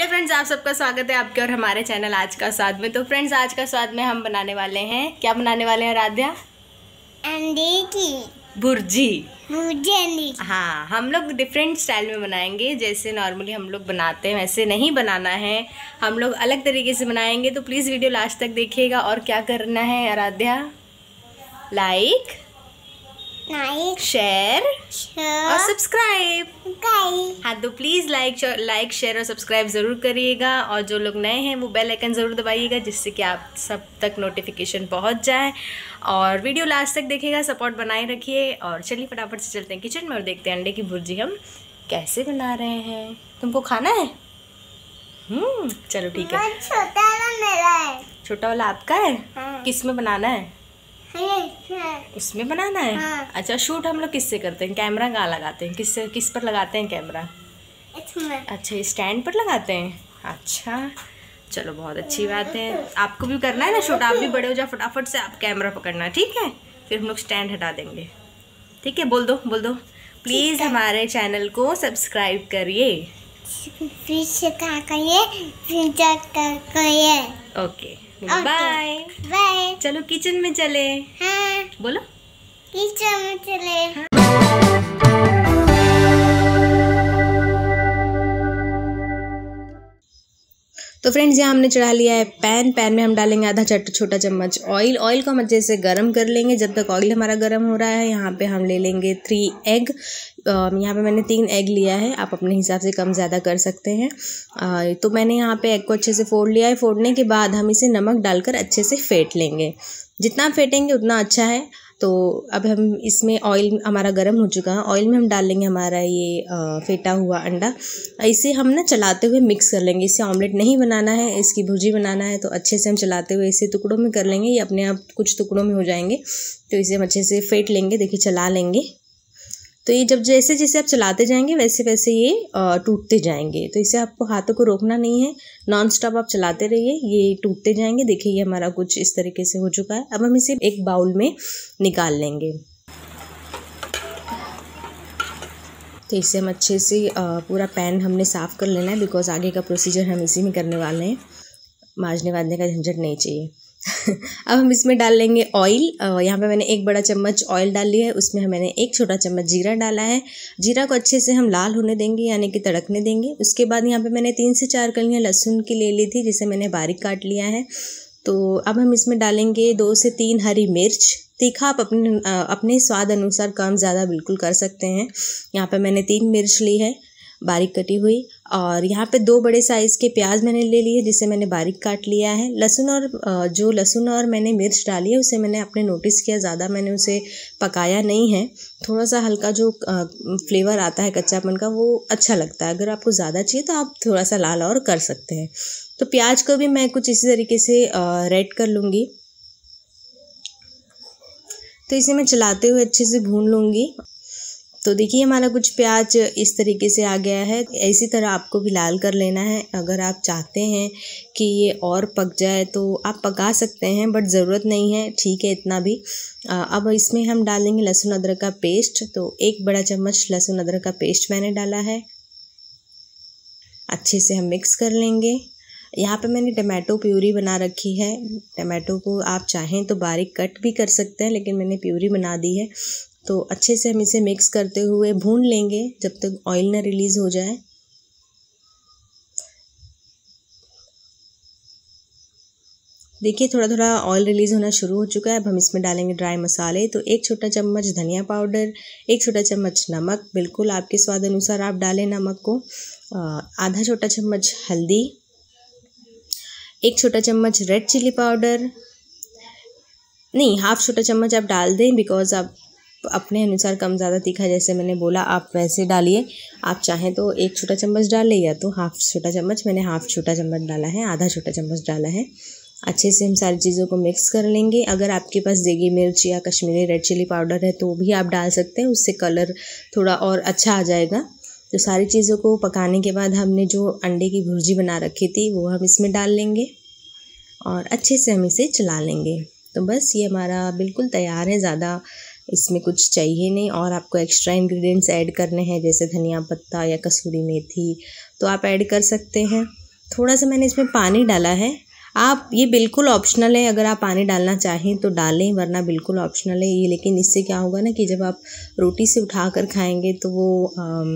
Hello friends आप सबका स्वागत है आपके और हमारे चैनल आज का स्वाद में तो फ्रेंड्स आज का स्वाद में हम बनाने वाले हैं क्या बनाने वाले हैं राध्या अंडे की भुर्जी भुर्जी अंडे हाँ हम लोग डिफरेंट स्टाइल में बनाएंगे जैसे नॉर्मली हम लोग बनाते हैं वैसे नहीं बनाना है हम लोग अलग तरीके से बनाएंगे तो प्लीज़ वीडियो लास्ट तक देखिएगा और क्या करना है आराध्या लाइक लाइक शेयर और सब्सक्राइब हाँ तो प्लीज़ लाइक लाइक शेयर और सब्सक्राइब ज़रूर करिएगा और जो लोग नए हैं वो बेल आइकन ज़रूर दबाइएगा जिससे कि आप सब तक नोटिफिकेशन पहुंच जाए और वीडियो लास्ट तक देखिएगा सपोर्ट बनाए रखिए और चलिए फटाफट से चलते हैं किचन में और देखते हैं अंडे की भुर्जी हम कैसे बना रहे हैं तुमको खाना है हम्म चलो ठीक है छोटा वाला छोटा वाला आपका है हाँ। किस में बनाना है उसमें बनाना है हाँ। अच्छा शूट हम लोग किससे करते हैं कैमरा कहाँ लगाते हैं किस किस पर लगाते हैं कैमरा अच्छा स्टैंड पर लगाते हैं अच्छा चलो बहुत अच्छी बात है आपको भी करना है ना शूट आप भी बड़े हो जाओ फटाफट से आप कैमरा पकड़ना ठीक है फिर हम लोग स्टैंड हटा देंगे ठीक है बोल दो बोल दो प्लीज़ हमारे चैनल को सब्सक्राइब करिए करिए ओके बाय बाय चलो किचन में चले हाँ बोलो किचन में चले हाँ तो फ्रेंड्स यहाँ हमने चढ़ा लिया है पैन पैन में हम डालेंगे आधा चट छोटा चम्मच ऑयल ऑयल को हम अच्छे से गर्म कर लेंगे जब तक ऑयल हमारा गर्म हो रहा है यहाँ पे हम ले लेंगे थ्री एग यहाँ पे मैंने तीन एग लिया है आप अपने हिसाब से कम ज़्यादा कर सकते हैं तो मैंने यहाँ पे एग को अच्छे से फोड़ लिया है फोड़ने के बाद हम इसे नमक डालकर अच्छे से फेंट लेंगे जितना फेंटेंगे उतना अच्छा है तो अब हम इसमें ऑयल हमारा गर्म हो चुका है ऑयल में हम डाल लेंगे हमारा ये फेटा हुआ अंडा इसे हम ना चलाते हुए मिक्स कर लेंगे इसे ऑमलेट नहीं बनाना है इसकी भुर्जी बनाना है तो अच्छे से हम चलाते हुए इसे टुकड़ों में कर लेंगे ये अपने आप कुछ टुकड़ों में हो जाएंगे तो इसे हम अच्छे से फेंट लेंगे देखिए चला लेंगे तो ये जब जैसे जैसे आप चलाते जाएंगे वैसे वैसे ये टूटते जाएंगे तो इसे आपको हाथों को रोकना नहीं है नॉन स्टॉप आप चलाते रहिए ये टूटते जाएंगे देखिए ये हमारा कुछ इस तरीके से हो चुका है अब हम इसे एक बाउल में निकाल लेंगे तो इसे हम अच्छे से पूरा पैन हमने साफ़ कर लेना है बिकॉज़ आगे का प्रोसीजर हम इसी में करने वाले हैं माजने वाजने का झंझट नहीं चाहिए अब हम इसमें डाल लेंगे ऑयल यहाँ पे मैंने एक बड़ा चम्मच ऑयल डाल लिया है उसमें मैंने एक छोटा चम्मच जीरा डाला है जीरा को अच्छे से हम लाल होने देंगे यानी कि तड़कने देंगे उसके बाद यहाँ पे मैंने तीन से चार कलियाँ लहसुन की ले ली थी जिसे मैंने बारीक काट लिया है तो अब हम इसमें डालेंगे दो से तीन हरी मिर्च तीखा आप अपने अपने स्वाद अनुसार कम ज़्यादा बिल्कुल कर सकते हैं यहाँ पर मैंने तीन मिर्च ली है बारीक कटी हुई और यहाँ पे दो बड़े साइज़ के प्याज मैंने ले लिए जिसे मैंने बारीक काट लिया है लहसुन और जो लहसुन और मैंने मिर्च डाली है उसे मैंने अपने नोटिस किया ज़्यादा मैंने उसे पकाया नहीं है थोड़ा सा हल्का जो फ्लेवर आता है कच्चापन का वो अच्छा लगता है अगर आपको ज़्यादा चाहिए तो आप थोड़ा सा लाल और कर सकते हैं तो प्याज को भी मैं कुछ इसी तरीके से रेड कर लूँगी तो इसे मैं चलाते हुए अच्छे से भून लूँगी तो देखिए हमारा कुछ प्याज इस तरीके से आ गया है इसी तरह आपको भी लाल कर लेना है अगर आप चाहते हैं कि ये और पक जाए तो आप पका सकते हैं बट ज़रूरत नहीं है ठीक है इतना भी अब इसमें हम डालेंगे लहसुन अदरक का पेस्ट तो एक बड़ा चम्मच लहसुन अदरक का पेस्ट मैंने डाला है अच्छे से हम मिक्स कर लेंगे यहाँ पे मैंने टमाटो प्यूरी बना रखी है टमाटो को आप चाहें तो बारीक कट भी कर सकते हैं लेकिन मैंने प्यूरी बना दी है तो अच्छे से हम इसे मिक्स करते हुए भून लेंगे जब तक ऑयल ना रिलीज़ हो जाए देखिए थोड़ा थोड़ा ऑयल रिलीज़ होना शुरू हो चुका है अब हम इसमें डालेंगे ड्राई मसाले तो एक छोटा चम्मच धनिया पाउडर एक छोटा चम्मच नमक बिल्कुल आपके स्वाद अनुसार आप डालें नमक को आधा छोटा चम्मच हल्दी एक छोटा चम्मच रेड चिली पाउडर नहीं हाफ छोटा चम्मच आप डाल दें बिकॉज़ आप अपने अनुसार कम ज़्यादा तीखा जैसे मैंने बोला आप वैसे डालिए आप चाहें तो एक छोटा चम्मच डाल या तो हाफ छोटा चम्मच मैंने हाफ छोटा चम्मच डाला है आधा छोटा चम्मच डाला है अच्छे से हम सारी चीज़ों को मिक्स कर लेंगे अगर आपके पास देगी मिर्च या कश्मीरी रेड चिली पाउडर है तो भी आप डाल सकते हैं उससे कलर थोड़ा और अच्छा आ जाएगा तो सारी चीज़ों को पकाने के बाद हमने जो अंडे की भुर्जी बना रखी थी वो हम इसमें डाल लेंगे और अच्छे से हम इसे चला लेंगे तो बस ये हमारा बिल्कुल तैयार है ज़्यादा इसमें कुछ चाहिए नहीं और आपको एक्स्ट्रा इंग्रेडिएंट्स ऐड करने हैं जैसे धनिया पत्ता या कसूरी मेथी तो आप ऐड कर सकते हैं थोड़ा सा मैंने इसमें पानी डाला है आप ये बिल्कुल ऑप्शनल है अगर आप पानी डालना चाहें तो डालें वरना बिल्कुल ऑप्शनल है ये लेकिन इससे क्या होगा ना कि जब आप रोटी से उठा कर खाएँगे तो वो आम,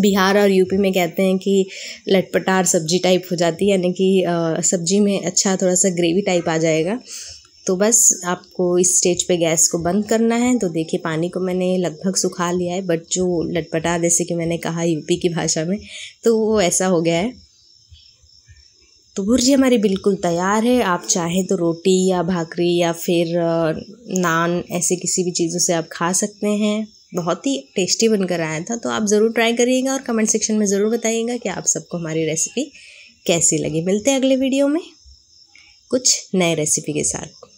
बिहार और यूपी में कहते हैं कि लटपटार सब्जी टाइप हो जाती है यानी कि सब्जी में अच्छा थोड़ा सा ग्रेवी टाइप आ जाएगा तो बस आपको इस स्टेज पे गैस को बंद करना है तो देखिए पानी को मैंने लगभग सुखा लिया है बट जो लटपटा जैसे कि मैंने कहा यूपी की भाषा में तो वो ऐसा हो गया है तो भुर्जी हमारी बिल्कुल तैयार है आप चाहें तो रोटी या भाकरी या फिर नान ऐसे किसी भी चीज़ों से आप खा सकते हैं बहुत ही टेस्टी बनकर आया था तो आप ज़रूर ट्राई करिएगा और कमेंट सेक्शन में ज़रूर बताइएगा कि आप सबको हमारी रेसिपी कैसी लगी मिलते हैं अगले वीडियो में कुछ नए रेसिपी के साथ